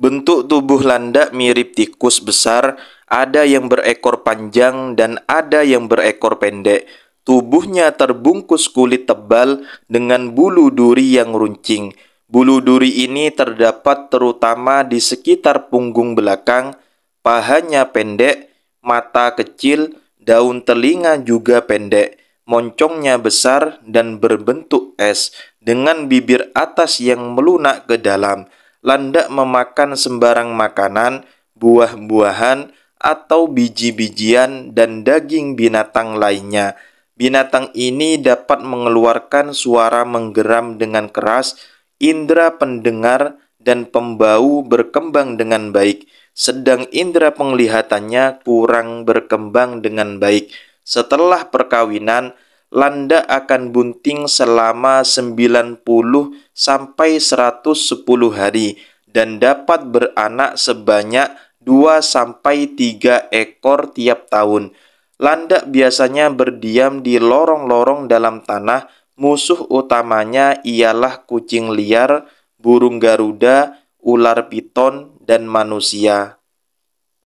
Bentuk tubuh landak mirip tikus besar, ada yang berekor panjang dan ada yang berekor pendek. Tubuhnya terbungkus kulit tebal dengan bulu duri yang runcing. Bulu duri ini terdapat terutama di sekitar punggung belakang, pahanya pendek, mata kecil, daun telinga juga pendek, moncongnya besar dan berbentuk es, dengan bibir atas yang melunak ke dalam landak memakan sembarang makanan, buah-buahan, atau biji-bijian dan daging binatang lainnya. Binatang ini dapat mengeluarkan suara menggeram dengan keras, indera pendengar dan pembau berkembang dengan baik, sedang indera penglihatannya kurang berkembang dengan baik. Setelah perkawinan, Landa akan bunting selama 90 sampai 110 hari dan dapat beranak sebanyak 2 sampai 3 ekor tiap tahun. Landa biasanya berdiam di lorong-lorong dalam tanah. Musuh utamanya ialah kucing liar, burung garuda, ular piton, dan manusia.